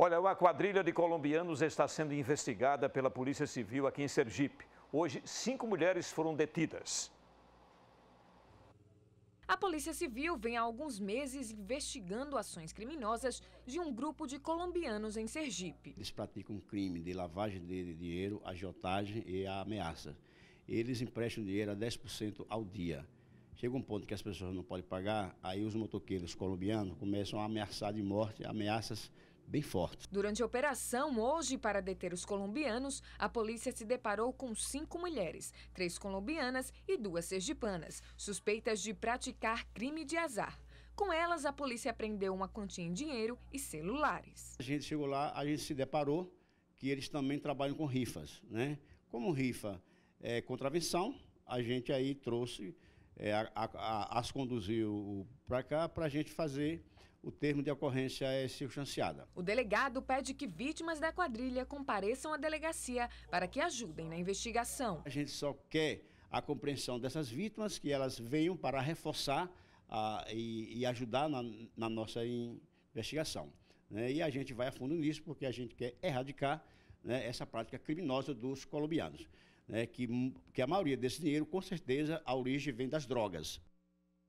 Olha, uma quadrilha de colombianos está sendo investigada pela Polícia Civil aqui em Sergipe. Hoje, cinco mulheres foram detidas. A Polícia Civil vem há alguns meses investigando ações criminosas de um grupo de colombianos em Sergipe. Eles praticam crime de lavagem de dinheiro, agiotagem e ameaça. Eles emprestam dinheiro a 10% ao dia. Chega um ponto que as pessoas não podem pagar, aí os motoqueiros colombianos começam a ameaçar de morte, ameaças bem forte. Durante a operação, hoje, para deter os colombianos, a polícia se deparou com cinco mulheres, três colombianas e duas sergipanas, suspeitas de praticar crime de azar. Com elas, a polícia apreendeu uma quantia em dinheiro e celulares. A gente chegou lá, a gente se deparou que eles também trabalham com rifas, né? Como rifa é contravenção, a gente aí trouxe é, a, a, as conduziu para cá para a gente fazer o termo de ocorrência é circunstanciada. O delegado pede que vítimas da quadrilha compareçam à delegacia para que ajudem na investigação. A gente só quer a compreensão dessas vítimas, que elas venham para reforçar a, e, e, ajudar na, na nossa investigação. Né? E a gente vai a fundo nisso porque a gente quer erradicar né, essa prática criminosa dos colombianos né, que, que a maioria desse dinheiro, com certeza, a origem vem das drogas.